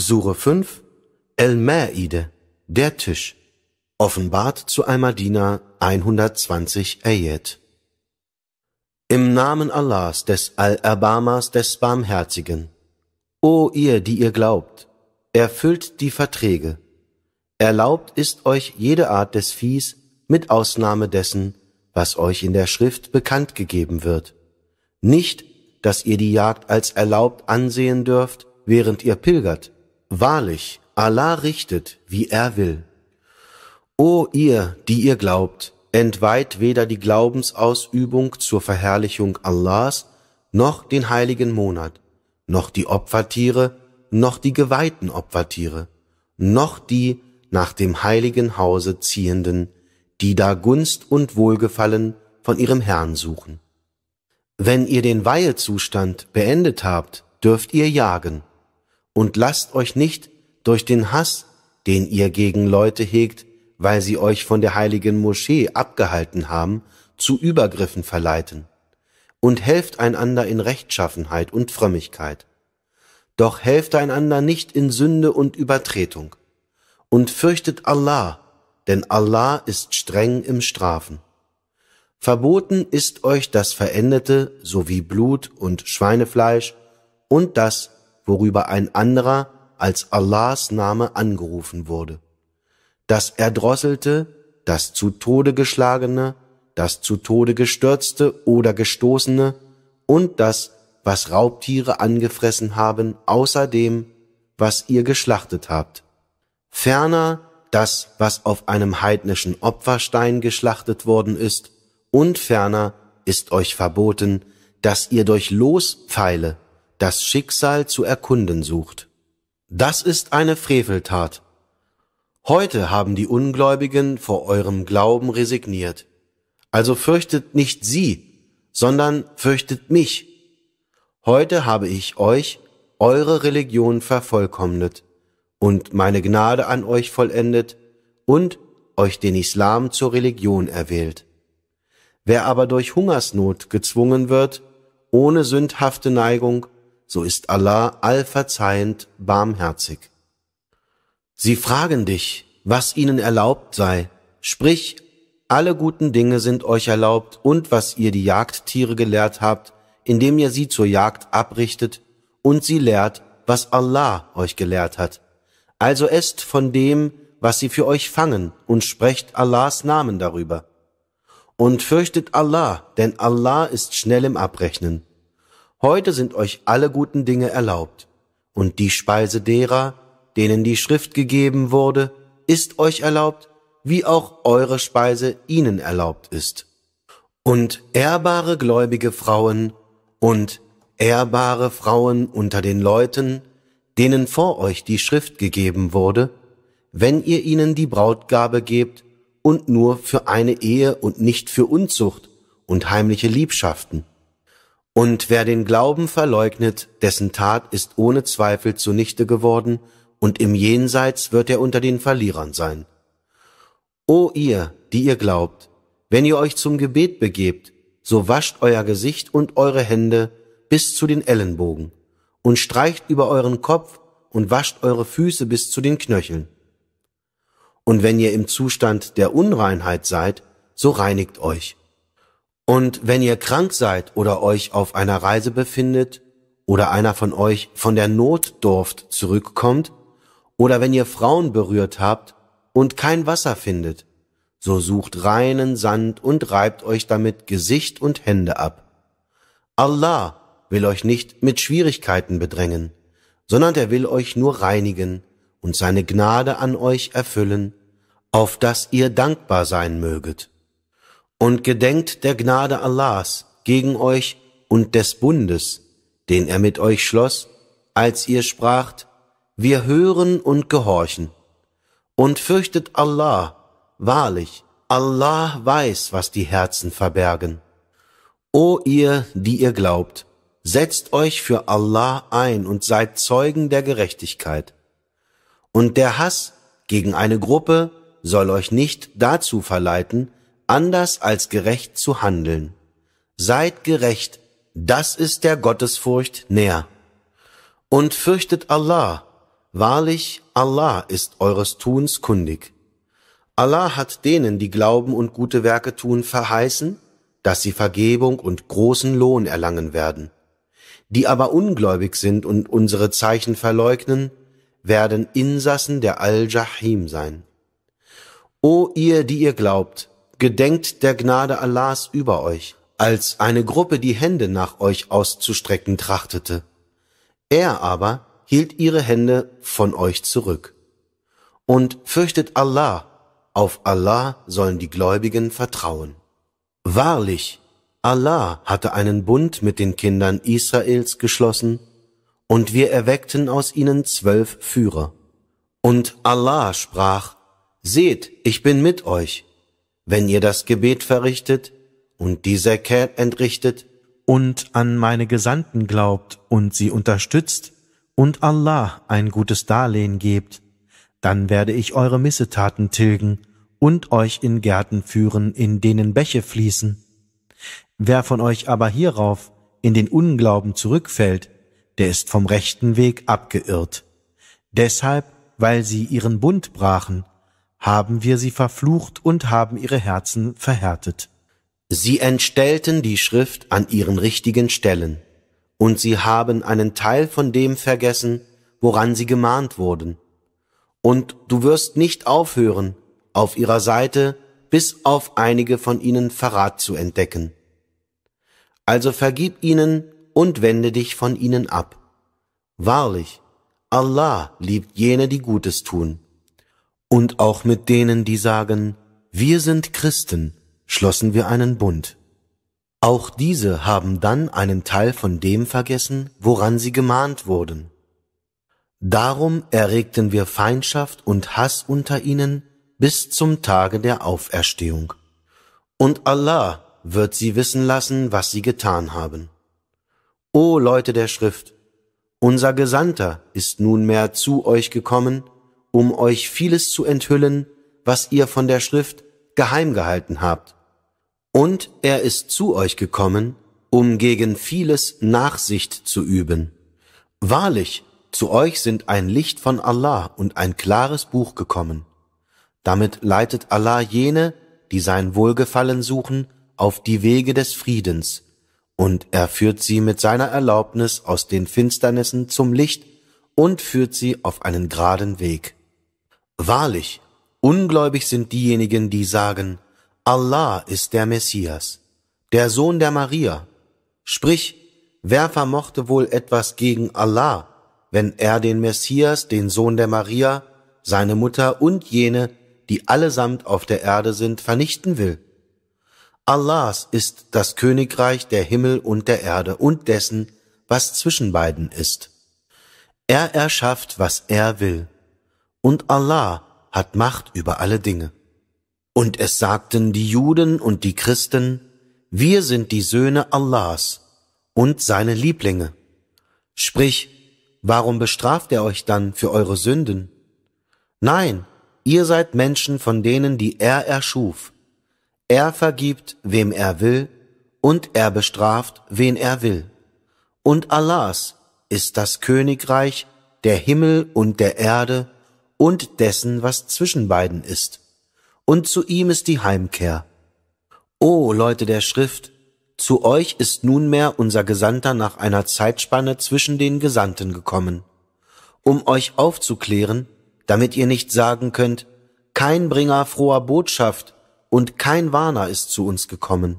Sure 5, El-Ma'ide, der Tisch, offenbart zu Al-Madina 120 Ayat. Im Namen Allahs, des al abamas des Barmherzigen. O ihr, die ihr glaubt, erfüllt die Verträge. Erlaubt ist euch jede Art des Viehs, mit Ausnahme dessen, was euch in der Schrift bekannt gegeben wird. Nicht, dass ihr die Jagd als erlaubt ansehen dürft, während ihr pilgert, Wahrlich, Allah richtet, wie er will. O ihr, die ihr glaubt, entweiht weder die Glaubensausübung zur Verherrlichung Allahs, noch den heiligen Monat, noch die Opfertiere, noch die geweihten Opfertiere, noch die nach dem heiligen Hause ziehenden, die da Gunst und Wohlgefallen von ihrem Herrn suchen. Wenn ihr den Weihezustand beendet habt, dürft ihr jagen, und lasst euch nicht durch den Hass, den ihr gegen Leute hegt, weil sie euch von der heiligen Moschee abgehalten haben, zu Übergriffen verleiten. Und helft einander in Rechtschaffenheit und Frömmigkeit. Doch helft einander nicht in Sünde und Übertretung. Und fürchtet Allah, denn Allah ist streng im Strafen. Verboten ist euch das Verendete sowie Blut und Schweinefleisch und das, worüber ein anderer als Allahs Name angerufen wurde. Das Erdrosselte, das zu Tode geschlagene, das zu Tode gestürzte oder gestoßene und das, was Raubtiere angefressen haben, außer dem, was ihr geschlachtet habt. Ferner das, was auf einem heidnischen Opferstein geschlachtet worden ist, und ferner ist euch verboten, dass ihr durch Lospfeile das Schicksal zu erkunden sucht. Das ist eine Freveltat. Heute haben die Ungläubigen vor eurem Glauben resigniert. Also fürchtet nicht sie, sondern fürchtet mich. Heute habe ich euch, eure Religion vervollkommnet und meine Gnade an euch vollendet und euch den Islam zur Religion erwählt. Wer aber durch Hungersnot gezwungen wird, ohne sündhafte Neigung, so ist Allah allverzeihend barmherzig. Sie fragen dich, was ihnen erlaubt sei, sprich, alle guten Dinge sind euch erlaubt und was ihr die Jagdtiere gelehrt habt, indem ihr sie zur Jagd abrichtet und sie lehrt, was Allah euch gelehrt hat. Also esst von dem, was sie für euch fangen, und sprecht Allahs Namen darüber. Und fürchtet Allah, denn Allah ist schnell im Abrechnen. Heute sind euch alle guten Dinge erlaubt, und die Speise derer, denen die Schrift gegeben wurde, ist euch erlaubt, wie auch eure Speise ihnen erlaubt ist. Und ehrbare gläubige Frauen und ehrbare Frauen unter den Leuten, denen vor euch die Schrift gegeben wurde, wenn ihr ihnen die Brautgabe gebt und nur für eine Ehe und nicht für Unzucht und heimliche Liebschaften. Und wer den Glauben verleugnet, dessen Tat ist ohne Zweifel zunichte geworden, und im Jenseits wird er unter den Verlierern sein. O ihr, die ihr glaubt, wenn ihr euch zum Gebet begebt, so wascht euer Gesicht und eure Hände bis zu den Ellenbogen und streicht über euren Kopf und wascht eure Füße bis zu den Knöcheln. Und wenn ihr im Zustand der Unreinheit seid, so reinigt euch und wenn ihr krank seid oder euch auf einer Reise befindet oder einer von euch von der Notdurft zurückkommt oder wenn ihr Frauen berührt habt und kein Wasser findet, so sucht reinen Sand und reibt euch damit Gesicht und Hände ab. Allah will euch nicht mit Schwierigkeiten bedrängen, sondern er will euch nur reinigen und seine Gnade an euch erfüllen, auf dass ihr dankbar sein möget und gedenkt der Gnade Allahs gegen euch und des Bundes, den er mit euch schloss, als ihr spracht, wir hören und gehorchen. Und fürchtet Allah, wahrlich, Allah weiß, was die Herzen verbergen. O ihr, die ihr glaubt, setzt euch für Allah ein und seid Zeugen der Gerechtigkeit. Und der Hass gegen eine Gruppe soll euch nicht dazu verleiten, anders als gerecht zu handeln. Seid gerecht, das ist der Gottesfurcht näher. Und fürchtet Allah, wahrlich Allah ist eures Tuns kundig. Allah hat denen, die glauben und gute Werke tun, verheißen, dass sie Vergebung und großen Lohn erlangen werden. Die aber ungläubig sind und unsere Zeichen verleugnen, werden Insassen der Al-Jahim sein. O ihr, die ihr glaubt, gedenkt der Gnade Allahs über euch, als eine Gruppe die Hände nach euch auszustrecken trachtete. Er aber hielt ihre Hände von euch zurück. Und fürchtet Allah, auf Allah sollen die Gläubigen vertrauen. Wahrlich, Allah hatte einen Bund mit den Kindern Israels geschlossen, und wir erweckten aus ihnen zwölf Führer. Und Allah sprach, Seht, ich bin mit euch, wenn ihr das Gebet verrichtet und die Zakat entrichtet und an meine Gesandten glaubt und sie unterstützt und Allah ein gutes Darlehen gebt, dann werde ich eure Missetaten tilgen und euch in Gärten führen, in denen Bäche fließen. Wer von euch aber hierauf in den Unglauben zurückfällt, der ist vom rechten Weg abgeirrt. Deshalb, weil sie ihren Bund brachen haben wir sie verflucht und haben ihre Herzen verhärtet. Sie entstellten die Schrift an ihren richtigen Stellen, und sie haben einen Teil von dem vergessen, woran sie gemahnt wurden. Und du wirst nicht aufhören, auf ihrer Seite bis auf einige von ihnen Verrat zu entdecken. Also vergib ihnen und wende dich von ihnen ab. Wahrlich, Allah liebt jene, die Gutes tun. Und auch mit denen, die sagen, wir sind Christen, schlossen wir einen Bund. Auch diese haben dann einen Teil von dem vergessen, woran sie gemahnt wurden. Darum erregten wir Feindschaft und Hass unter ihnen bis zum Tage der Auferstehung. Und Allah wird sie wissen lassen, was sie getan haben. O Leute der Schrift, unser Gesandter ist nunmehr zu euch gekommen, um euch vieles zu enthüllen, was ihr von der Schrift geheim gehalten habt. Und er ist zu euch gekommen, um gegen vieles Nachsicht zu üben. Wahrlich, zu euch sind ein Licht von Allah und ein klares Buch gekommen. Damit leitet Allah jene, die sein Wohlgefallen suchen, auf die Wege des Friedens, und er führt sie mit seiner Erlaubnis aus den Finsternissen zum Licht und führt sie auf einen geraden Weg. Wahrlich, ungläubig sind diejenigen, die sagen, Allah ist der Messias, der Sohn der Maria. Sprich, wer vermochte wohl etwas gegen Allah, wenn er den Messias, den Sohn der Maria, seine Mutter und jene, die allesamt auf der Erde sind, vernichten will? Allahs ist das Königreich der Himmel und der Erde und dessen, was zwischen beiden ist. Er erschafft, was er will und Allah hat Macht über alle Dinge. Und es sagten die Juden und die Christen, wir sind die Söhne Allahs und seine Lieblinge. Sprich, warum bestraft er euch dann für eure Sünden? Nein, ihr seid Menschen von denen, die er erschuf. Er vergibt, wem er will, und er bestraft, wen er will. Und Allahs ist das Königreich der Himmel und der Erde und dessen, was zwischen beiden ist. Und zu ihm ist die Heimkehr. O Leute der Schrift, zu euch ist nunmehr unser Gesandter nach einer Zeitspanne zwischen den Gesandten gekommen, um euch aufzuklären, damit ihr nicht sagen könnt, kein Bringer froher Botschaft und kein Warner ist zu uns gekommen.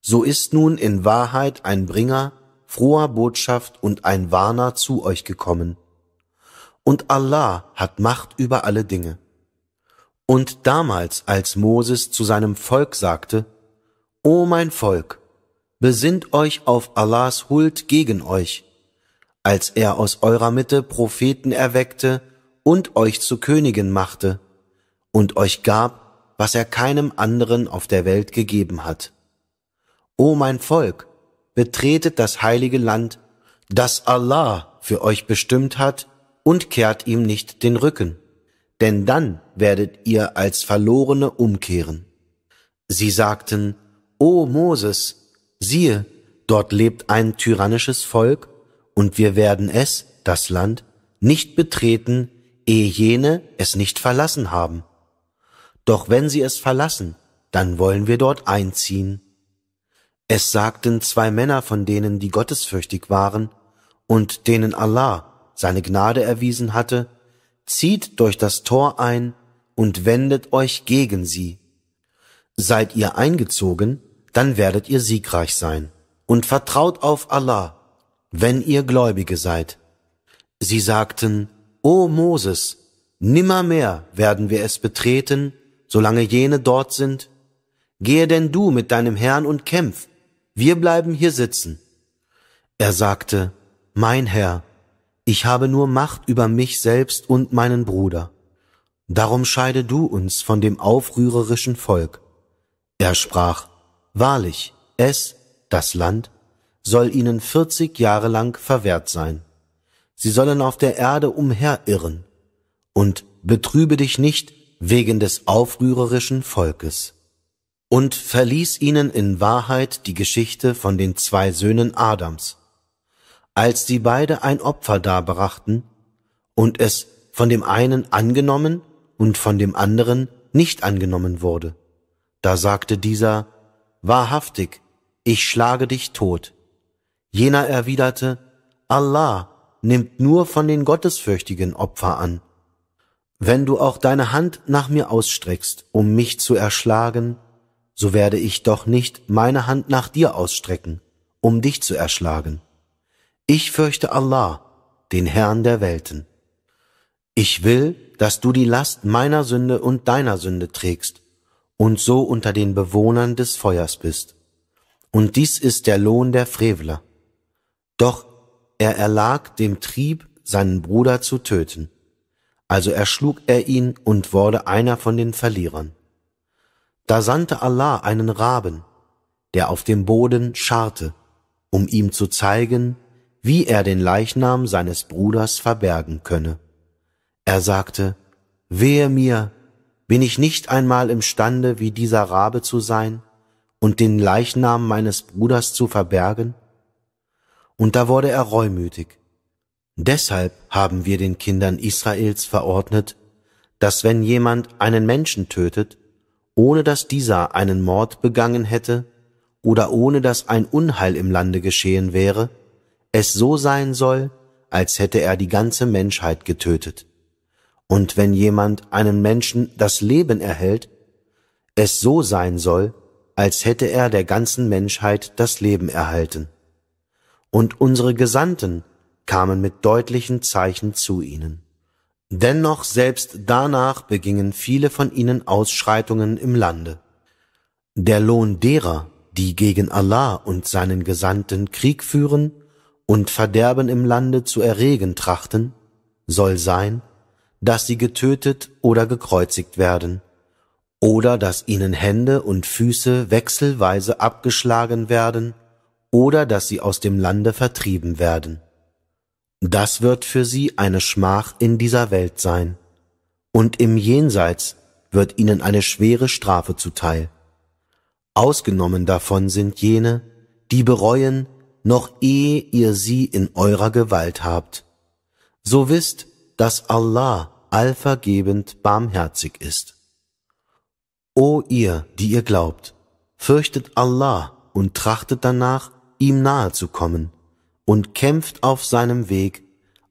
So ist nun in Wahrheit ein Bringer froher Botschaft und ein Warner zu euch gekommen und Allah hat Macht über alle Dinge. Und damals, als Moses zu seinem Volk sagte, O mein Volk, besinnt euch auf Allahs Huld gegen euch, als er aus eurer Mitte Propheten erweckte und euch zu Königen machte und euch gab, was er keinem anderen auf der Welt gegeben hat. O mein Volk, betretet das heilige Land, das Allah für euch bestimmt hat und kehrt ihm nicht den Rücken, denn dann werdet ihr als Verlorene umkehren. Sie sagten, O Moses, siehe, dort lebt ein tyrannisches Volk, und wir werden es, das Land, nicht betreten, ehe jene es nicht verlassen haben. Doch wenn sie es verlassen, dann wollen wir dort einziehen. Es sagten zwei Männer von denen, die gottesfürchtig waren und denen Allah seine Gnade erwiesen hatte, zieht durch das Tor ein und wendet euch gegen sie. Seid ihr eingezogen, dann werdet ihr siegreich sein. Und vertraut auf Allah, wenn ihr Gläubige seid. Sie sagten, O Moses, nimmermehr werden wir es betreten, solange jene dort sind. Gehe denn du mit deinem Herrn und kämpf, wir bleiben hier sitzen. Er sagte, Mein Herr, ich habe nur Macht über mich selbst und meinen Bruder. Darum scheide du uns von dem aufrührerischen Volk. Er sprach, Wahrlich, es, das Land, soll ihnen vierzig Jahre lang verwehrt sein. Sie sollen auf der Erde umherirren. Und betrübe dich nicht wegen des aufrührerischen Volkes. Und verließ ihnen in Wahrheit die Geschichte von den zwei Söhnen Adams, als sie beide ein Opfer darbrachten und es von dem einen angenommen und von dem anderen nicht angenommen wurde. Da sagte dieser, Wahrhaftig, ich schlage dich tot. Jener erwiderte, Allah nimmt nur von den gottesfürchtigen Opfer an. Wenn du auch deine Hand nach mir ausstreckst, um mich zu erschlagen, so werde ich doch nicht meine Hand nach dir ausstrecken, um dich zu erschlagen. Ich fürchte Allah, den Herrn der Welten. Ich will, dass du die Last meiner Sünde und deiner Sünde trägst und so unter den Bewohnern des Feuers bist. Und dies ist der Lohn der Frevler. Doch er erlag dem Trieb, seinen Bruder zu töten. Also erschlug er ihn und wurde einer von den Verlierern. Da sandte Allah einen Raben, der auf dem Boden scharrte, um ihm zu zeigen, wie er den Leichnam seines Bruders verbergen könne. Er sagte, Wehe mir, bin ich nicht einmal imstande, wie dieser Rabe zu sein und den Leichnam meines Bruders zu verbergen? Und da wurde er reumütig. Deshalb haben wir den Kindern Israels verordnet, dass wenn jemand einen Menschen tötet, ohne dass dieser einen Mord begangen hätte oder ohne dass ein Unheil im Lande geschehen wäre, es so sein soll, als hätte er die ganze Menschheit getötet. Und wenn jemand einem Menschen das Leben erhält, es so sein soll, als hätte er der ganzen Menschheit das Leben erhalten. Und unsere Gesandten kamen mit deutlichen Zeichen zu ihnen. Dennoch selbst danach begingen viele von ihnen Ausschreitungen im Lande. Der Lohn derer, die gegen Allah und seinen Gesandten Krieg führen, und Verderben im Lande zu erregen trachten, soll sein, dass sie getötet oder gekreuzigt werden, oder dass ihnen Hände und Füße wechselweise abgeschlagen werden, oder dass sie aus dem Lande vertrieben werden. Das wird für sie eine Schmach in dieser Welt sein, und im Jenseits wird ihnen eine schwere Strafe zuteil. Ausgenommen davon sind jene, die bereuen, noch ehe ihr sie in eurer Gewalt habt. So wisst, dass Allah allvergebend barmherzig ist. O ihr, die ihr glaubt, fürchtet Allah und trachtet danach, ihm nahe zu kommen, und kämpft auf seinem Weg,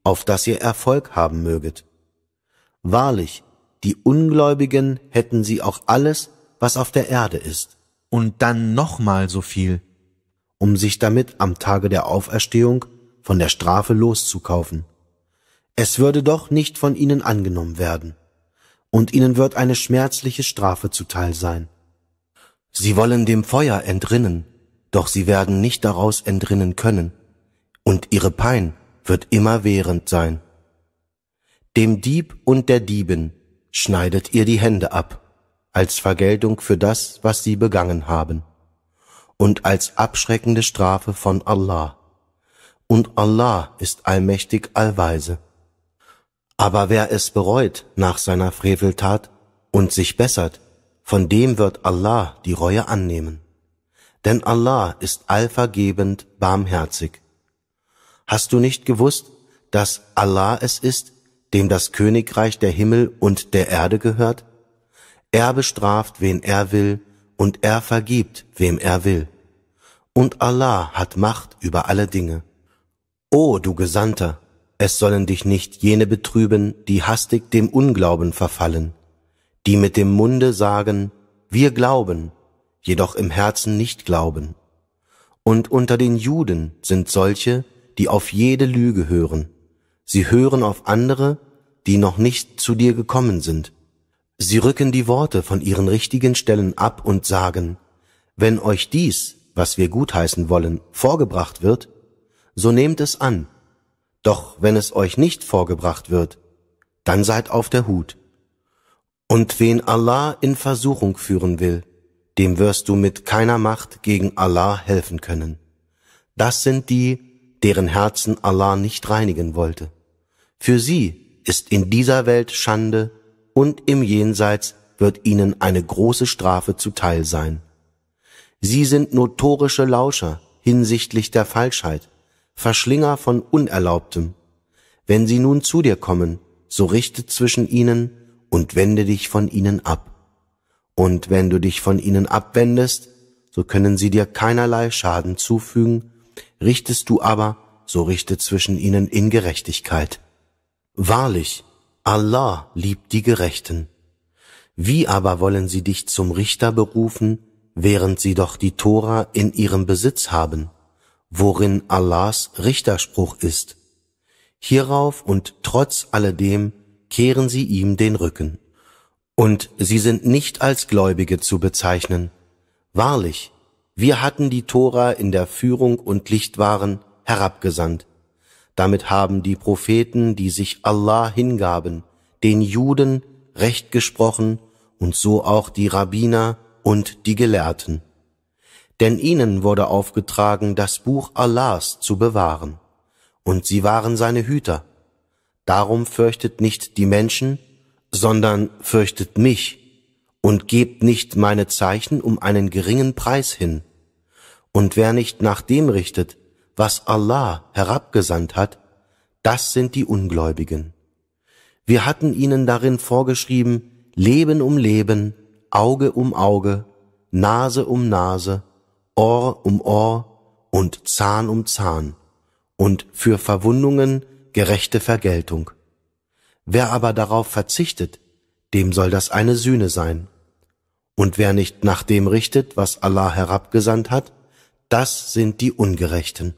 auf das ihr Erfolg haben möget. Wahrlich, die Ungläubigen hätten sie auch alles, was auf der Erde ist. Und dann nochmal so viel, um sich damit am Tage der Auferstehung von der Strafe loszukaufen. Es würde doch nicht von ihnen angenommen werden, und ihnen wird eine schmerzliche Strafe zuteil sein. Sie wollen dem Feuer entrinnen, doch sie werden nicht daraus entrinnen können, und ihre Pein wird immerwährend sein. Dem Dieb und der Dieben schneidet ihr die Hände ab, als Vergeltung für das, was sie begangen haben und als abschreckende Strafe von Allah. Und Allah ist allmächtig allweise. Aber wer es bereut nach seiner Freveltat und sich bessert, von dem wird Allah die Reue annehmen. Denn Allah ist allvergebend, barmherzig. Hast du nicht gewusst, dass Allah es ist, dem das Königreich der Himmel und der Erde gehört? Er bestraft, wen er will, und er vergibt, wem er will und Allah hat Macht über alle Dinge. O du Gesandter, es sollen dich nicht jene betrüben, die hastig dem Unglauben verfallen, die mit dem Munde sagen, wir glauben, jedoch im Herzen nicht glauben. Und unter den Juden sind solche, die auf jede Lüge hören. Sie hören auf andere, die noch nicht zu dir gekommen sind. Sie rücken die Worte von ihren richtigen Stellen ab und sagen, wenn euch dies was wir gutheißen wollen, vorgebracht wird, so nehmt es an. Doch wenn es euch nicht vorgebracht wird, dann seid auf der Hut. Und wen Allah in Versuchung führen will, dem wirst du mit keiner Macht gegen Allah helfen können. Das sind die, deren Herzen Allah nicht reinigen wollte. Für sie ist in dieser Welt Schande und im Jenseits wird ihnen eine große Strafe zuteil sein. Sie sind notorische Lauscher hinsichtlich der Falschheit, Verschlinger von Unerlaubtem. Wenn sie nun zu dir kommen, so richte zwischen ihnen und wende dich von ihnen ab. Und wenn du dich von ihnen abwendest, so können sie dir keinerlei Schaden zufügen, richtest du aber, so richte zwischen ihnen in Gerechtigkeit. Wahrlich, Allah liebt die Gerechten. Wie aber wollen sie dich zum Richter berufen, während sie doch die Tora in ihrem Besitz haben, worin Allahs Richterspruch ist. Hierauf und trotz alledem kehren sie ihm den Rücken. Und sie sind nicht als Gläubige zu bezeichnen. Wahrlich, wir hatten die Tora in der Führung und Lichtwaren herabgesandt. Damit haben die Propheten, die sich Allah hingaben, den Juden Recht gesprochen und so auch die Rabbiner, und die Gelehrten. Denn ihnen wurde aufgetragen, das Buch Allahs zu bewahren, und sie waren seine Hüter. Darum fürchtet nicht die Menschen, sondern fürchtet mich, und gebt nicht meine Zeichen um einen geringen Preis hin. Und wer nicht nach dem richtet, was Allah herabgesandt hat, das sind die Ungläubigen. Wir hatten ihnen darin vorgeschrieben, Leben um Leben Auge um Auge, Nase um Nase, Ohr um Ohr und Zahn um Zahn und für Verwundungen gerechte Vergeltung. Wer aber darauf verzichtet, dem soll das eine Sühne sein. Und wer nicht nach dem richtet, was Allah herabgesandt hat, das sind die Ungerechten.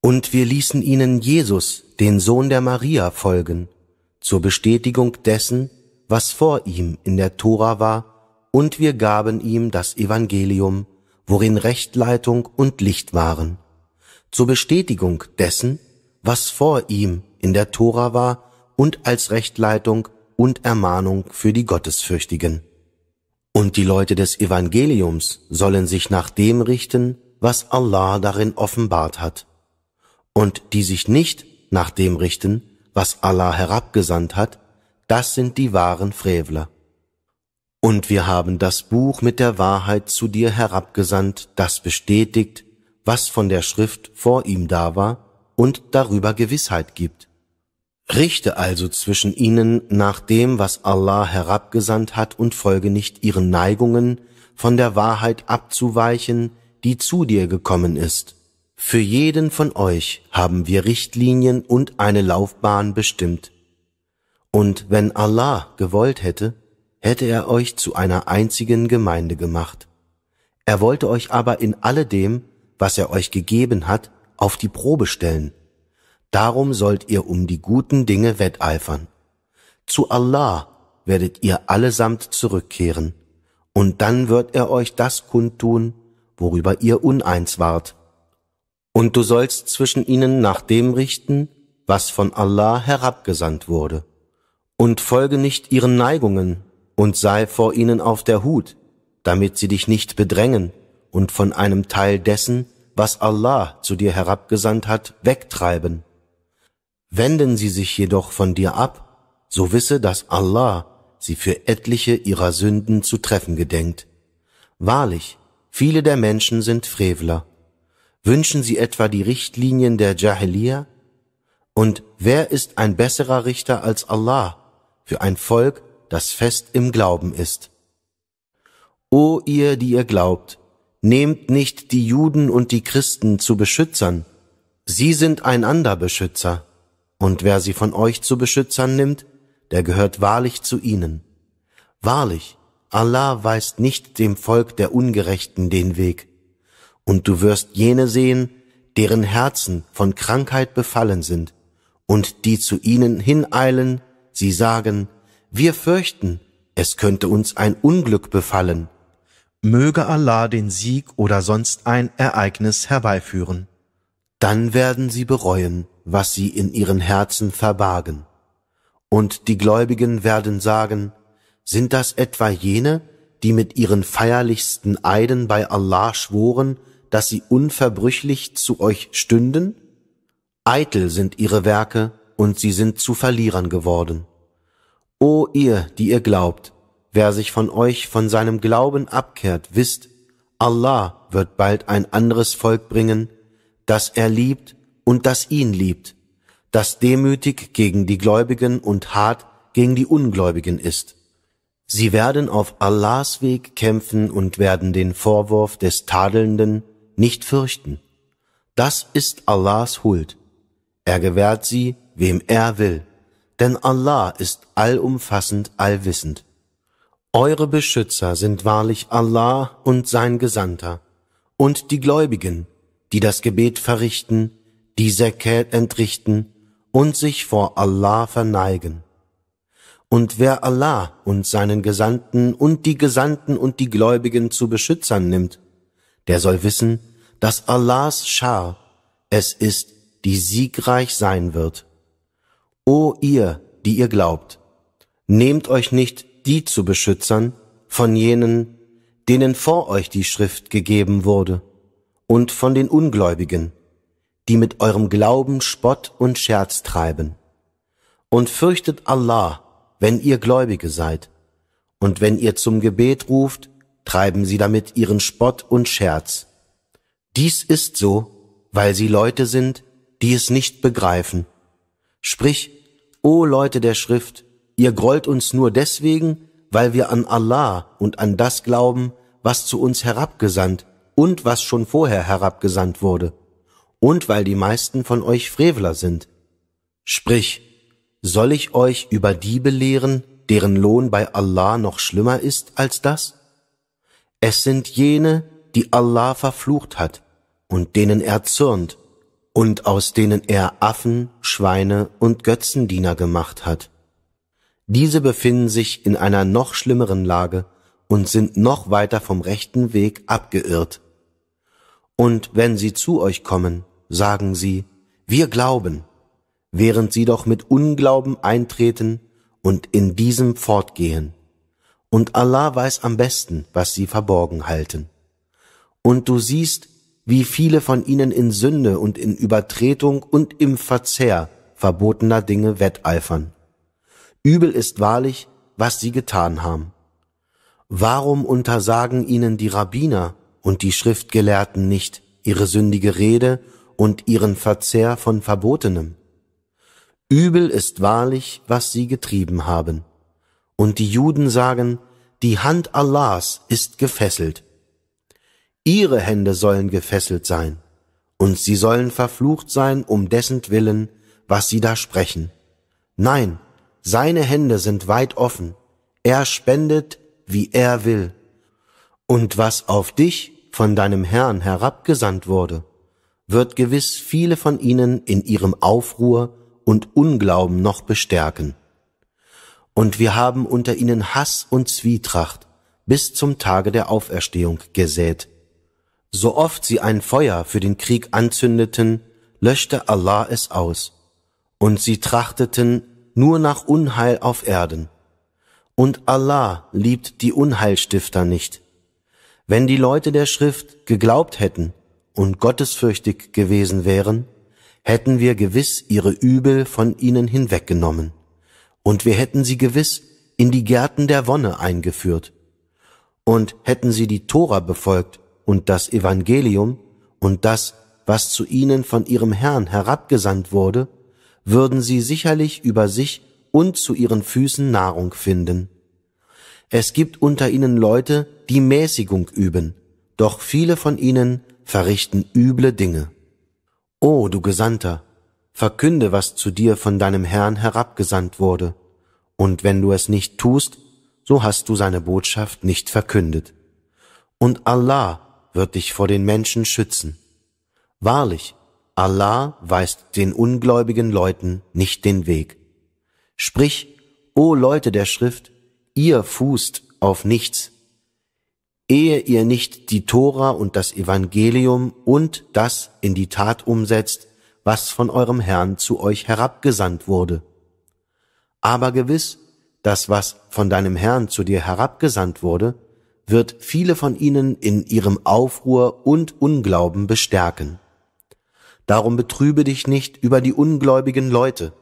Und wir ließen ihnen Jesus, den Sohn der Maria, folgen, zur Bestätigung dessen, was vor ihm in der Tora war, und wir gaben ihm das Evangelium, worin Rechtleitung und Licht waren, zur Bestätigung dessen, was vor ihm in der Tora war und als Rechtleitung und Ermahnung für die Gottesfürchtigen. Und die Leute des Evangeliums sollen sich nach dem richten, was Allah darin offenbart hat. Und die sich nicht nach dem richten, was Allah herabgesandt hat, das sind die wahren Frevler. Und wir haben das Buch mit der Wahrheit zu dir herabgesandt, das bestätigt, was von der Schrift vor ihm da war und darüber Gewissheit gibt. Richte also zwischen ihnen nach dem, was Allah herabgesandt hat und folge nicht ihren Neigungen, von der Wahrheit abzuweichen, die zu dir gekommen ist. Für jeden von euch haben wir Richtlinien und eine Laufbahn bestimmt. Und wenn Allah gewollt hätte, hätte er euch zu einer einzigen Gemeinde gemacht. Er wollte euch aber in alledem, was er euch gegeben hat, auf die Probe stellen. Darum sollt ihr um die guten Dinge wetteifern. Zu Allah werdet ihr allesamt zurückkehren, und dann wird er euch das kundtun, worüber ihr uneins wart. Und du sollst zwischen ihnen nach dem richten, was von Allah herabgesandt wurde und folge nicht ihren Neigungen und sei vor ihnen auf der Hut, damit sie dich nicht bedrängen und von einem Teil dessen, was Allah zu dir herabgesandt hat, wegtreiben. Wenden sie sich jedoch von dir ab, so wisse, dass Allah sie für etliche ihrer Sünden zu treffen gedenkt. Wahrlich, viele der Menschen sind Frevler. Wünschen sie etwa die Richtlinien der Jahiliya? Und wer ist ein besserer Richter als Allah? für ein Volk, das fest im Glauben ist. O ihr, die ihr glaubt, nehmt nicht die Juden und die Christen zu Beschützern, sie sind einander Beschützer, und wer sie von euch zu Beschützern nimmt, der gehört wahrlich zu ihnen. Wahrlich, Allah weist nicht dem Volk der Ungerechten den Weg, und du wirst jene sehen, deren Herzen von Krankheit befallen sind, und die zu ihnen hineilen Sie sagen, wir fürchten, es könnte uns ein Unglück befallen. Möge Allah den Sieg oder sonst ein Ereignis herbeiführen. Dann werden sie bereuen, was sie in ihren Herzen verbargen. Und die Gläubigen werden sagen, sind das etwa jene, die mit ihren feierlichsten Eiden bei Allah schworen, dass sie unverbrüchlich zu euch stünden? Eitel sind ihre Werke, und sie sind zu Verlierern geworden. O ihr, die ihr glaubt, wer sich von euch von seinem Glauben abkehrt, wisst, Allah wird bald ein anderes Volk bringen, das er liebt und das ihn liebt, das demütig gegen die Gläubigen und hart gegen die Ungläubigen ist. Sie werden auf Allahs Weg kämpfen und werden den Vorwurf des Tadelnden nicht fürchten. Das ist Allahs Huld. Er gewährt sie, wem er will denn Allah ist allumfassend, allwissend. Eure Beschützer sind wahrlich Allah und sein Gesandter, und die Gläubigen, die das Gebet verrichten, die Zakat entrichten und sich vor Allah verneigen. Und wer Allah und seinen Gesandten und die Gesandten und die Gläubigen zu Beschützern nimmt, der soll wissen, dass Allahs Schar es ist, die siegreich sein wird. O ihr, die ihr glaubt, nehmt euch nicht die zu Beschützern von jenen, denen vor euch die Schrift gegeben wurde, und von den Ungläubigen, die mit eurem Glauben Spott und Scherz treiben. Und fürchtet Allah, wenn ihr Gläubige seid, und wenn ihr zum Gebet ruft, treiben sie damit ihren Spott und Scherz. Dies ist so, weil sie Leute sind, die es nicht begreifen. Sprich, O Leute der Schrift, ihr grollt uns nur deswegen, weil wir an Allah und an das glauben, was zu uns herabgesandt und was schon vorher herabgesandt wurde, und weil die meisten von euch Frevler sind. Sprich, soll ich euch über die belehren, deren Lohn bei Allah noch schlimmer ist als das? Es sind jene, die Allah verflucht hat und denen er zürnt, und aus denen er Affen, Schweine und Götzendiener gemacht hat. Diese befinden sich in einer noch schlimmeren Lage und sind noch weiter vom rechten Weg abgeirrt. Und wenn sie zu euch kommen, sagen sie, wir glauben, während sie doch mit Unglauben eintreten und in diesem fortgehen. Und Allah weiß am besten, was sie verborgen halten. Und du siehst, wie viele von ihnen in Sünde und in Übertretung und im Verzehr verbotener Dinge wetteifern. Übel ist wahrlich, was sie getan haben. Warum untersagen ihnen die Rabbiner und die Schriftgelehrten nicht ihre sündige Rede und ihren Verzehr von Verbotenem? Übel ist wahrlich, was sie getrieben haben. Und die Juden sagen, die Hand Allahs ist gefesselt ihre Hände sollen gefesselt sein, und sie sollen verflucht sein um dessen willen, was sie da sprechen. Nein, seine Hände sind weit offen, er spendet, wie er will. Und was auf dich von deinem Herrn herabgesandt wurde, wird gewiss viele von ihnen in ihrem Aufruhr und Unglauben noch bestärken. Und wir haben unter ihnen Hass und Zwietracht bis zum Tage der Auferstehung gesät. So oft sie ein Feuer für den Krieg anzündeten, löschte Allah es aus, und sie trachteten nur nach Unheil auf Erden. Und Allah liebt die Unheilstifter nicht. Wenn die Leute der Schrift geglaubt hätten und gottesfürchtig gewesen wären, hätten wir gewiss ihre Übel von ihnen hinweggenommen, und wir hätten sie gewiss in die Gärten der Wonne eingeführt. Und hätten sie die Tora befolgt und das Evangelium und das, was zu ihnen von ihrem Herrn herabgesandt wurde, würden sie sicherlich über sich und zu ihren Füßen Nahrung finden. Es gibt unter ihnen Leute, die Mäßigung üben, doch viele von ihnen verrichten üble Dinge. O du Gesandter, verkünde, was zu dir von deinem Herrn herabgesandt wurde, und wenn du es nicht tust, so hast du seine Botschaft nicht verkündet. Und Allah wird dich vor den Menschen schützen. Wahrlich, Allah weist den ungläubigen Leuten nicht den Weg. Sprich, o Leute der Schrift, ihr fußt auf nichts, ehe ihr nicht die Tora und das Evangelium und das in die Tat umsetzt, was von eurem Herrn zu euch herabgesandt wurde. Aber gewiss, das, was von deinem Herrn zu dir herabgesandt wurde, wird viele von ihnen in ihrem Aufruhr und Unglauben bestärken. Darum betrübe dich nicht über die ungläubigen Leute,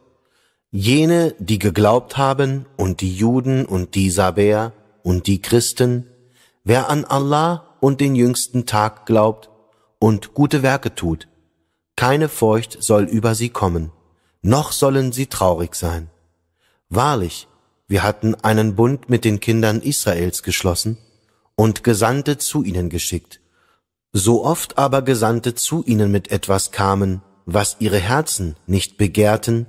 jene, die geglaubt haben, und die Juden und die Sabäer und die Christen, wer an Allah und den jüngsten Tag glaubt und gute Werke tut, keine Furcht soll über sie kommen, noch sollen sie traurig sein. Wahrlich, wir hatten einen Bund mit den Kindern Israels geschlossen, und Gesandte zu ihnen geschickt. So oft aber Gesandte zu ihnen mit etwas kamen, was ihre Herzen nicht begehrten,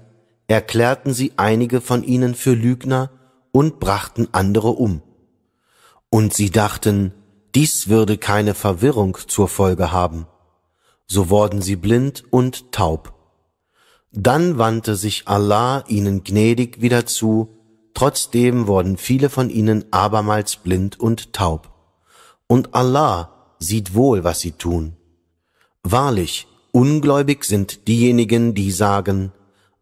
erklärten sie einige von ihnen für Lügner und brachten andere um. Und sie dachten, dies würde keine Verwirrung zur Folge haben. So wurden sie blind und taub. Dann wandte sich Allah ihnen gnädig wieder zu, trotzdem wurden viele von ihnen abermals blind und taub und Allah sieht wohl, was sie tun. Wahrlich, ungläubig sind diejenigen, die sagen,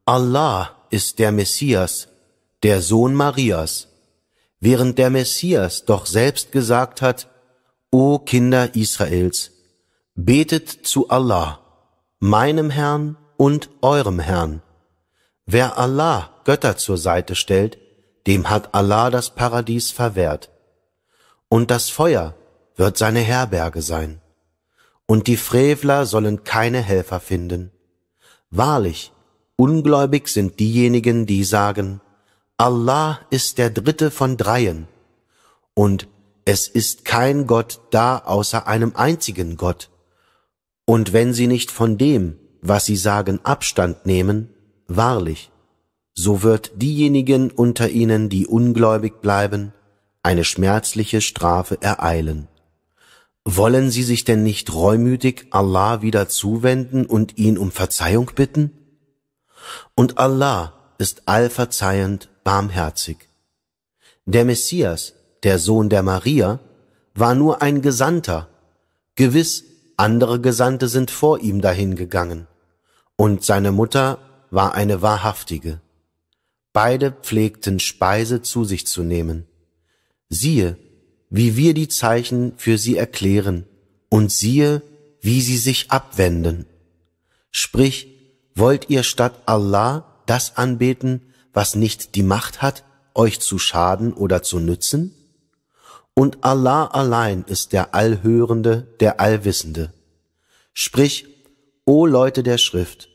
Allah ist der Messias, der Sohn Marias, während der Messias doch selbst gesagt hat, O Kinder Israels, betet zu Allah, meinem Herrn und eurem Herrn. Wer Allah Götter zur Seite stellt, dem hat Allah das Paradies verwehrt. Und das Feuer wird seine Herberge sein. Und die Frevler sollen keine Helfer finden. Wahrlich, ungläubig sind diejenigen, die sagen, Allah ist der Dritte von Dreien. Und es ist kein Gott da außer einem einzigen Gott. Und wenn sie nicht von dem, was sie sagen, Abstand nehmen, wahrlich, so wird diejenigen unter ihnen, die ungläubig bleiben, eine schmerzliche Strafe ereilen. Wollen sie sich denn nicht reumütig Allah wieder zuwenden und ihn um Verzeihung bitten? Und Allah ist allverzeihend, barmherzig. Der Messias, der Sohn der Maria, war nur ein Gesandter. Gewiss, andere Gesandte sind vor ihm dahingegangen. Und seine Mutter war eine wahrhaftige. Beide pflegten Speise zu sich zu nehmen. Siehe, wie wir die Zeichen für sie erklären, und siehe, wie sie sich abwenden. Sprich, wollt ihr statt Allah das anbeten, was nicht die Macht hat, euch zu schaden oder zu nützen? Und Allah allein ist der Allhörende, der Allwissende. Sprich, o Leute der Schrift,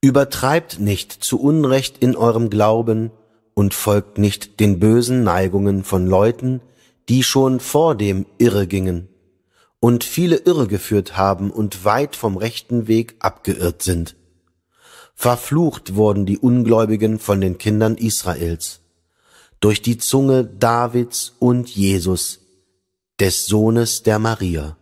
übertreibt nicht zu Unrecht in eurem Glauben und folgt nicht den bösen Neigungen von Leuten, die schon vor dem Irre gingen und viele Irre geführt haben und weit vom rechten Weg abgeirrt sind. Verflucht wurden die Ungläubigen von den Kindern Israels durch die Zunge Davids und Jesus, des Sohnes der Maria.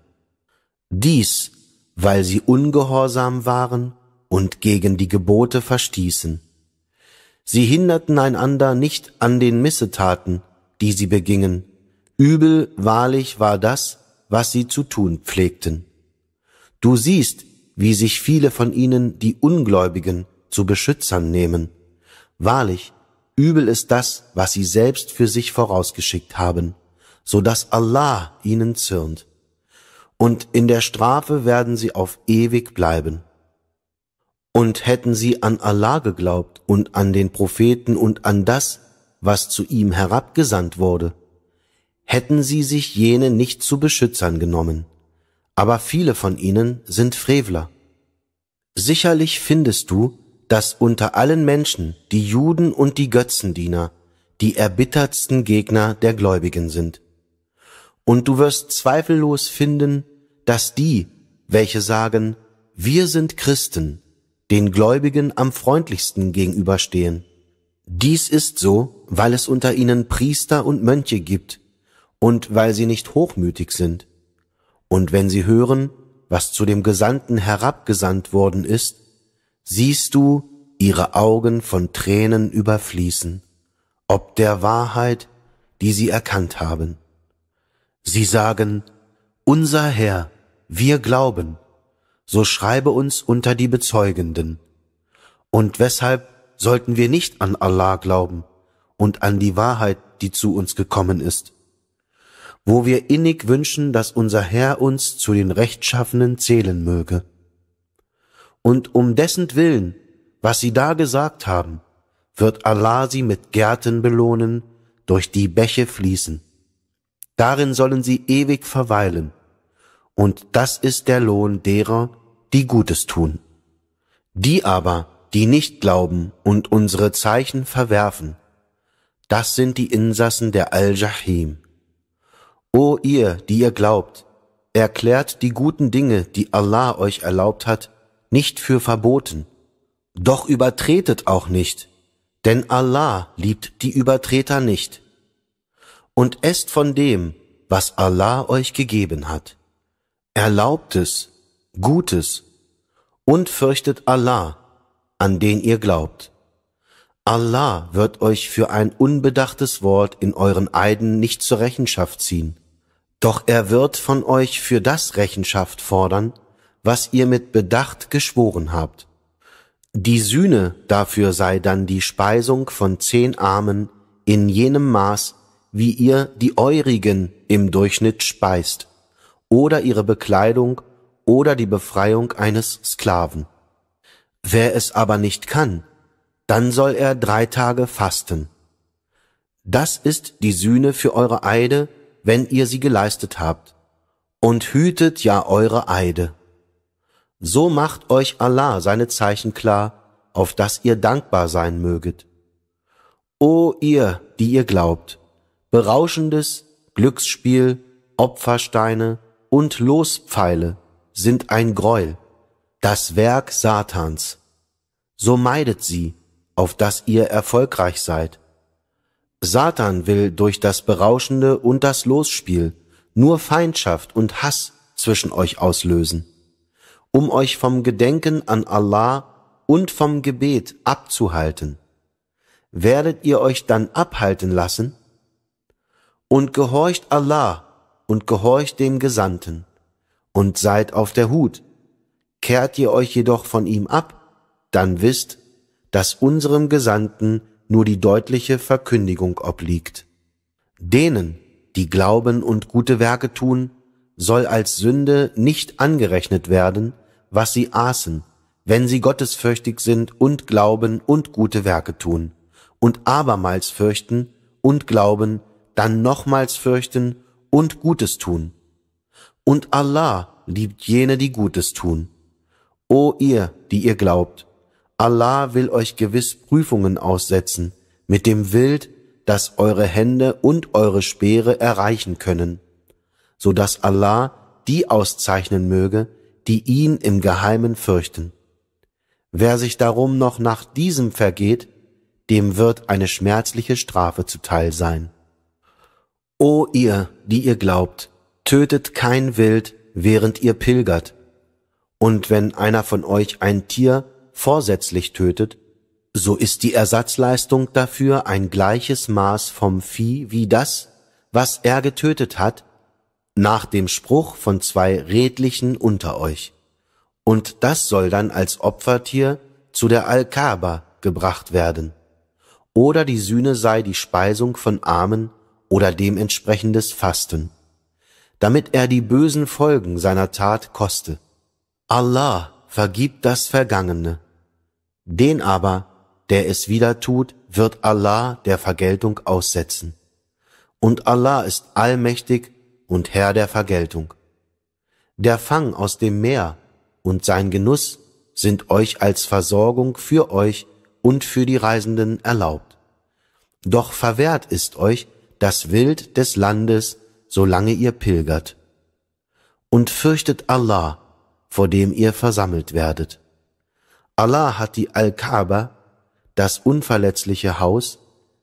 Dies, weil sie ungehorsam waren und gegen die Gebote verstießen. Sie hinderten einander nicht an den Missetaten, die sie begingen, Übel wahrlich war das, was sie zu tun pflegten. Du siehst, wie sich viele von ihnen die Ungläubigen zu Beschützern nehmen. Wahrlich, übel ist das, was sie selbst für sich vorausgeschickt haben, so dass Allah ihnen zürnt. Und in der Strafe werden sie auf ewig bleiben. Und hätten sie an Allah geglaubt und an den Propheten und an das, was zu ihm herabgesandt wurde, hätten sie sich jene nicht zu Beschützern genommen. Aber viele von ihnen sind Frevler. Sicherlich findest du, dass unter allen Menschen die Juden und die Götzendiener die erbittertsten Gegner der Gläubigen sind. Und du wirst zweifellos finden, dass die, welche sagen, wir sind Christen, den Gläubigen am freundlichsten gegenüberstehen. Dies ist so, weil es unter ihnen Priester und Mönche gibt, und weil sie nicht hochmütig sind. Und wenn sie hören, was zu dem Gesandten herabgesandt worden ist, siehst du ihre Augen von Tränen überfließen, ob der Wahrheit, die sie erkannt haben. Sie sagen, unser Herr, wir glauben, so schreibe uns unter die Bezeugenden. Und weshalb sollten wir nicht an Allah glauben und an die Wahrheit, die zu uns gekommen ist? wo wir innig wünschen, dass unser Herr uns zu den Rechtschaffenen zählen möge. Und um dessen Willen, was sie da gesagt haben, wird Allah sie mit Gärten belohnen, durch die Bäche fließen. Darin sollen sie ewig verweilen. Und das ist der Lohn derer, die Gutes tun. Die aber, die nicht glauben und unsere Zeichen verwerfen, das sind die Insassen der Al-Jahim. O ihr, die ihr glaubt, erklärt die guten Dinge, die Allah euch erlaubt hat, nicht für verboten, doch übertretet auch nicht, denn Allah liebt die Übertreter nicht. Und esst von dem, was Allah euch gegeben hat. Erlaubtes, Gutes und fürchtet Allah, an den ihr glaubt. Allah wird euch für ein unbedachtes Wort in euren Eiden nicht zur Rechenschaft ziehen. Doch er wird von euch für das Rechenschaft fordern, was ihr mit Bedacht geschworen habt. Die Sühne dafür sei dann die Speisung von zehn Armen in jenem Maß, wie ihr die eurigen im Durchschnitt speist, oder ihre Bekleidung oder die Befreiung eines Sklaven. Wer es aber nicht kann, dann soll er drei Tage fasten. Das ist die Sühne für eure Eide wenn ihr sie geleistet habt, und hütet ja eure Eide. So macht euch Allah seine Zeichen klar, auf das ihr dankbar sein möget. O ihr, die ihr glaubt, berauschendes Glücksspiel, Opfersteine und Lospfeile sind ein Greuel, das Werk Satans. So meidet sie, auf das ihr erfolgreich seid. Satan will durch das Berauschende und das Losspiel nur Feindschaft und Hass zwischen euch auslösen, um euch vom Gedenken an Allah und vom Gebet abzuhalten. Werdet ihr euch dann abhalten lassen? Und gehorcht Allah und gehorcht dem Gesandten und seid auf der Hut. Kehrt ihr euch jedoch von ihm ab, dann wisst, dass unserem Gesandten nur die deutliche Verkündigung obliegt. Denen, die glauben und gute Werke tun, soll als Sünde nicht angerechnet werden, was sie aßen, wenn sie gottesfürchtig sind und glauben und gute Werke tun, und abermals fürchten und glauben, dann nochmals fürchten und Gutes tun. Und Allah liebt jene, die Gutes tun. O ihr, die ihr glaubt, Allah will euch gewiss Prüfungen aussetzen, mit dem Wild, das eure Hände und eure Speere erreichen können, so dass Allah die auszeichnen möge, die ihn im Geheimen fürchten. Wer sich darum noch nach diesem vergeht, dem wird eine schmerzliche Strafe zuteil sein. O ihr, die ihr glaubt, tötet kein Wild, während ihr pilgert, und wenn einer von euch ein Tier vorsätzlich tötet, so ist die Ersatzleistung dafür ein gleiches Maß vom Vieh wie das, was er getötet hat, nach dem Spruch von zwei Redlichen unter euch. Und das soll dann als Opfertier zu der Al-Kaaba gebracht werden. Oder die Sühne sei die Speisung von Armen oder dementsprechendes Fasten, damit er die bösen Folgen seiner Tat koste. Allah vergibt das Vergangene den aber, der es wieder tut, wird Allah der Vergeltung aussetzen. Und Allah ist allmächtig und Herr der Vergeltung. Der Fang aus dem Meer und sein Genuss sind euch als Versorgung für euch und für die Reisenden erlaubt. Doch verwehrt ist euch das Wild des Landes, solange ihr pilgert. Und fürchtet Allah, vor dem ihr versammelt werdet. Allah hat die Al-Kaaba, das unverletzliche Haus,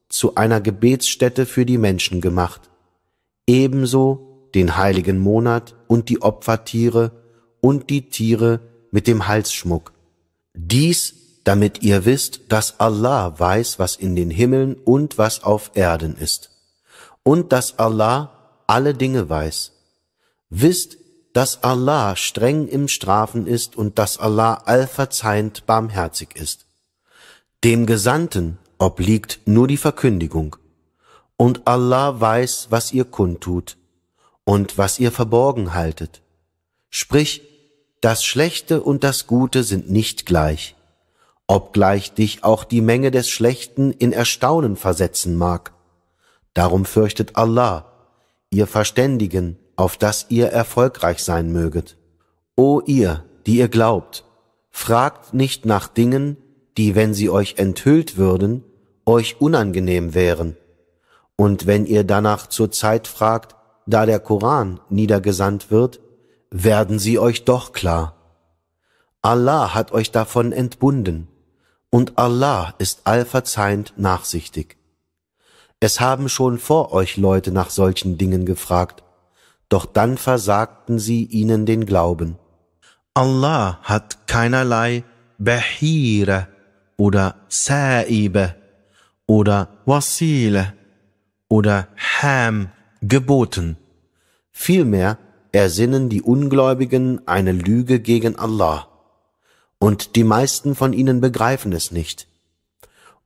zu einer Gebetsstätte für die Menschen gemacht, ebenso den heiligen Monat und die Opfertiere und die Tiere mit dem Halsschmuck. Dies, damit ihr wisst, dass Allah weiß, was in den Himmeln und was auf Erden ist, und dass Allah alle Dinge weiß. Wisst, dass Allah streng im Strafen ist und dass Allah allverzeihend barmherzig ist. Dem Gesandten obliegt nur die Verkündigung, und Allah weiß, was ihr kundtut und was ihr verborgen haltet. Sprich, das Schlechte und das Gute sind nicht gleich, obgleich dich auch die Menge des Schlechten in Erstaunen versetzen mag. Darum fürchtet Allah, ihr Verständigen, auf dass ihr erfolgreich sein möget. O ihr, die ihr glaubt, fragt nicht nach Dingen, die, wenn sie euch enthüllt würden, euch unangenehm wären. Und wenn ihr danach zur Zeit fragt, da der Koran niedergesandt wird, werden sie euch doch klar. Allah hat euch davon entbunden, und Allah ist allverzeihend nachsichtig. Es haben schon vor euch Leute nach solchen Dingen gefragt, doch dann versagten sie ihnen den Glauben. Allah hat keinerlei Bahire oder Sa'ibe oder Wasile oder Ham geboten. Vielmehr ersinnen die Ungläubigen eine Lüge gegen Allah. Und die meisten von ihnen begreifen es nicht.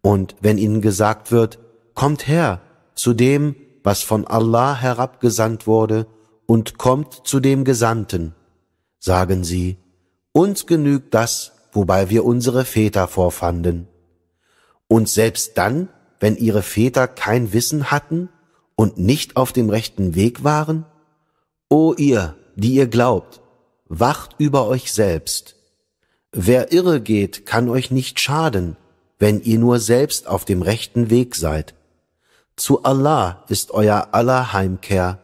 Und wenn ihnen gesagt wird, kommt her zu dem, was von Allah herabgesandt wurde, und kommt zu dem Gesandten. Sagen sie, uns genügt das, wobei wir unsere Väter vorfanden. Und selbst dann, wenn ihre Väter kein Wissen hatten und nicht auf dem rechten Weg waren? O ihr, die ihr glaubt, wacht über euch selbst. Wer irre geht, kann euch nicht schaden, wenn ihr nur selbst auf dem rechten Weg seid. Zu Allah ist euer aller Heimkehr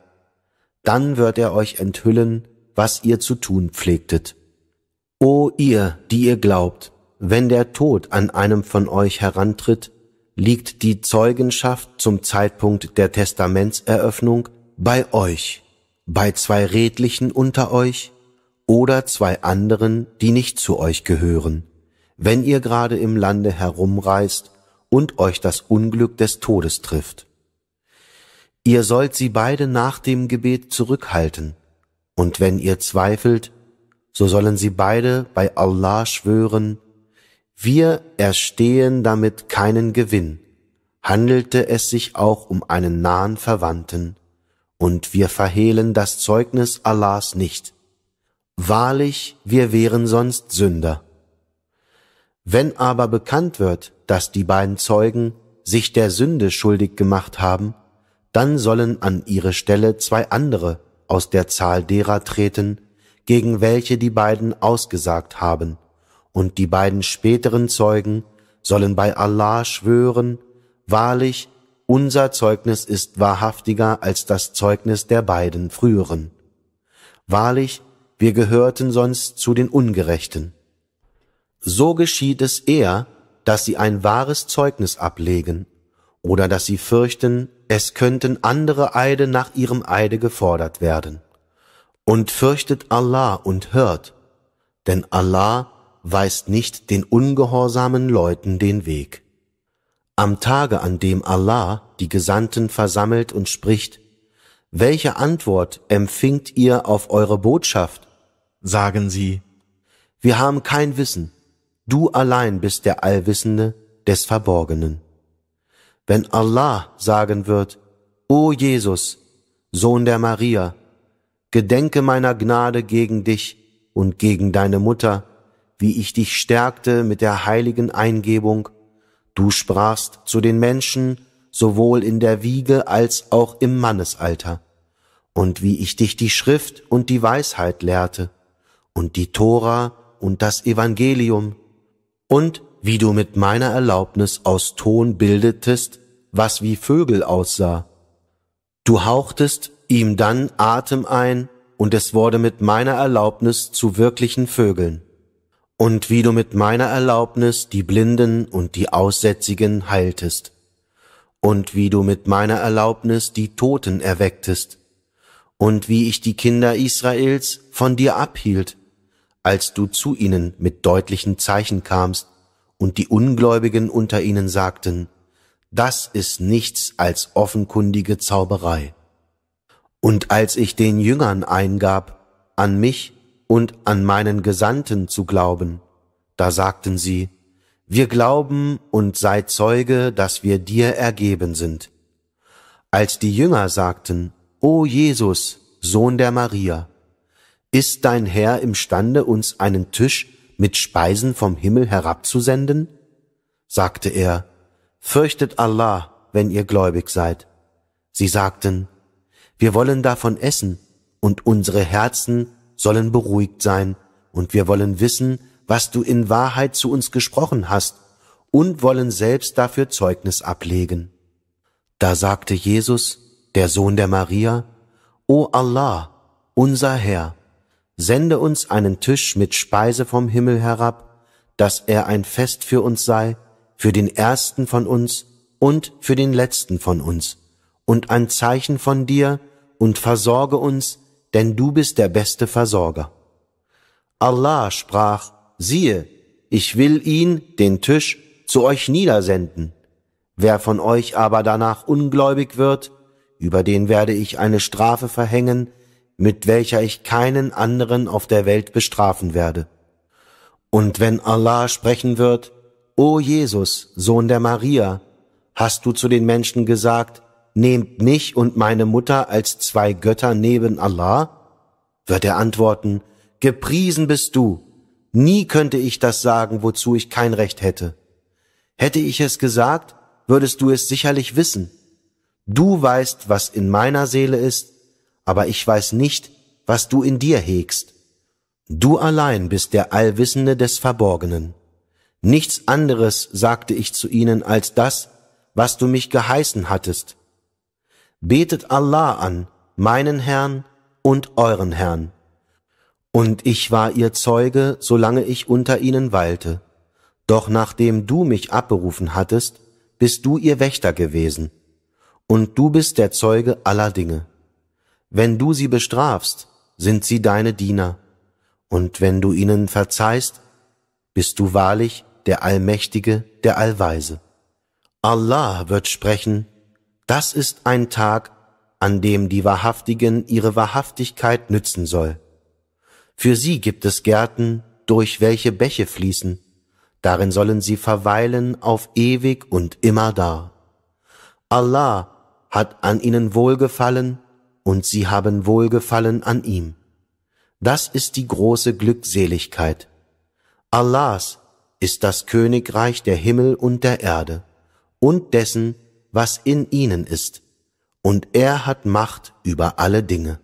dann wird er euch enthüllen, was ihr zu tun pflegtet. O ihr, die ihr glaubt, wenn der Tod an einem von euch herantritt, liegt die Zeugenschaft zum Zeitpunkt der Testamentseröffnung bei euch, bei zwei Redlichen unter euch oder zwei anderen, die nicht zu euch gehören, wenn ihr gerade im Lande herumreist und euch das Unglück des Todes trifft. Ihr sollt sie beide nach dem Gebet zurückhalten, und wenn ihr zweifelt, so sollen sie beide bei Allah schwören, wir erstehen damit keinen Gewinn, handelte es sich auch um einen nahen Verwandten, und wir verhehlen das Zeugnis Allahs nicht. Wahrlich, wir wären sonst Sünder. Wenn aber bekannt wird, dass die beiden Zeugen sich der Sünde schuldig gemacht haben, dann sollen an ihre Stelle zwei andere aus der Zahl derer treten, gegen welche die beiden ausgesagt haben, und die beiden späteren Zeugen sollen bei Allah schwören, wahrlich, unser Zeugnis ist wahrhaftiger als das Zeugnis der beiden früheren. Wahrlich, wir gehörten sonst zu den Ungerechten. So geschieht es eher, dass sie ein wahres Zeugnis ablegen oder dass sie fürchten, es könnten andere Eide nach ihrem Eide gefordert werden. Und fürchtet Allah und hört, denn Allah weist nicht den ungehorsamen Leuten den Weg. Am Tage, an dem Allah die Gesandten versammelt und spricht, welche Antwort empfingt ihr auf eure Botschaft? Sagen sie, wir haben kein Wissen, du allein bist der Allwissende des Verborgenen wenn Allah sagen wird, O Jesus, Sohn der Maria, gedenke meiner Gnade gegen dich und gegen deine Mutter, wie ich dich stärkte mit der heiligen Eingebung, du sprachst zu den Menschen sowohl in der Wiege als auch im Mannesalter, und wie ich dich die Schrift und die Weisheit lehrte, und die Tora und das Evangelium, und wie du mit meiner Erlaubnis aus Ton bildetest, was wie Vögel aussah. Du hauchtest ihm dann Atem ein, und es wurde mit meiner Erlaubnis zu wirklichen Vögeln. Und wie du mit meiner Erlaubnis die Blinden und die Aussätzigen heiltest. Und wie du mit meiner Erlaubnis die Toten erwecktest. Und wie ich die Kinder Israels von dir abhielt, als du zu ihnen mit deutlichen Zeichen kamst und die Ungläubigen unter ihnen sagten, das ist nichts als offenkundige Zauberei. Und als ich den Jüngern eingab, an mich und an meinen Gesandten zu glauben, da sagten sie, wir glauben und sei Zeuge, dass wir dir ergeben sind. Als die Jünger sagten, O Jesus, Sohn der Maria, ist dein Herr imstande, uns einen Tisch mit Speisen vom Himmel herabzusenden? sagte er, Fürchtet Allah, wenn ihr gläubig seid. Sie sagten, Wir wollen davon essen, und unsere Herzen sollen beruhigt sein, und wir wollen wissen, was du in Wahrheit zu uns gesprochen hast, und wollen selbst dafür Zeugnis ablegen. Da sagte Jesus, der Sohn der Maria, O Allah, unser Herr, sende uns einen Tisch mit Speise vom Himmel herab, dass er ein Fest für uns sei, für den ersten von uns und für den letzten von uns, und ein Zeichen von dir, und versorge uns, denn du bist der beste Versorger. Allah sprach, siehe, ich will ihn, den Tisch, zu euch niedersenden. Wer von euch aber danach ungläubig wird, über den werde ich eine Strafe verhängen, mit welcher ich keinen anderen auf der Welt bestrafen werde. Und wenn Allah sprechen wird, O Jesus, Sohn der Maria, hast du zu den Menschen gesagt, nehmt mich und meine Mutter als zwei Götter neben Allah? Wird er antworten, gepriesen bist du, nie könnte ich das sagen, wozu ich kein Recht hätte. Hätte ich es gesagt, würdest du es sicherlich wissen. Du weißt, was in meiner Seele ist, aber ich weiß nicht, was du in dir hegst. Du allein bist der Allwissende des Verborgenen. Nichts anderes sagte ich zu ihnen als das, was du mich geheißen hattest. Betet Allah an, meinen Herrn und euren Herrn. Und ich war ihr Zeuge, solange ich unter ihnen weilte. Doch nachdem du mich abberufen hattest, bist du ihr Wächter gewesen. Und du bist der Zeuge aller Dinge. Wenn du sie bestrafst, sind sie deine Diener, und wenn du ihnen verzeihst, bist du wahrlich der Allmächtige, der Allweise. Allah wird sprechen, das ist ein Tag, an dem die Wahrhaftigen ihre Wahrhaftigkeit nützen soll. Für sie gibt es Gärten, durch welche Bäche fließen, darin sollen sie verweilen auf ewig und immerdar. Allah hat an ihnen wohlgefallen und sie haben Wohlgefallen an ihm. Das ist die große Glückseligkeit. Allahs ist das Königreich der Himmel und der Erde und dessen, was in ihnen ist, und er hat Macht über alle Dinge.